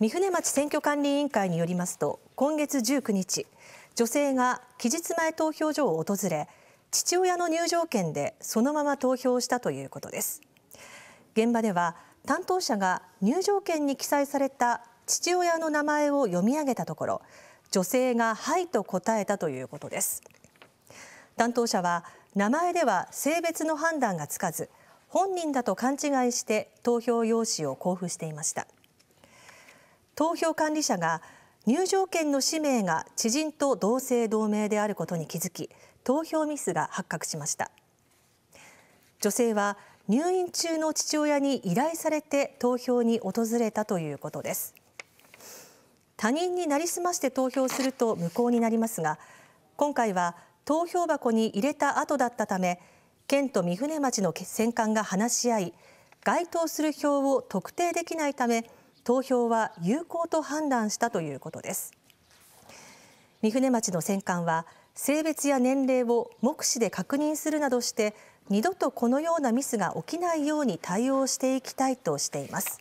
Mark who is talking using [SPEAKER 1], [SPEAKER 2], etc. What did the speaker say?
[SPEAKER 1] 御船町選挙管理委員会によりますと今月19日女性が期日前投票所を訪れ父親の入場券でそのまま投票したということです現場では担当者が入場券に記載された父親の名前を読み上げたところ女性が「はい」と答えたということです担当者は名前では性別の判断がつかず本人だと勘違いして投票用紙を交付していました投票管理者が入場券の氏名が知人と同姓同名であることに気づき投票ミスが発覚しました女性は入院中の父親に依頼されて投票に訪れたということです他人になりすまして投票すると無効になりますが今回は投票箱に入れた後だったため県と三船町の選管が話し合い該当する票を特定できないため投票は有効と判断したということです御船町の選管は性別や年齢を目視で確認するなどして二度とこのようなミスが起きないように対応していきたいとしています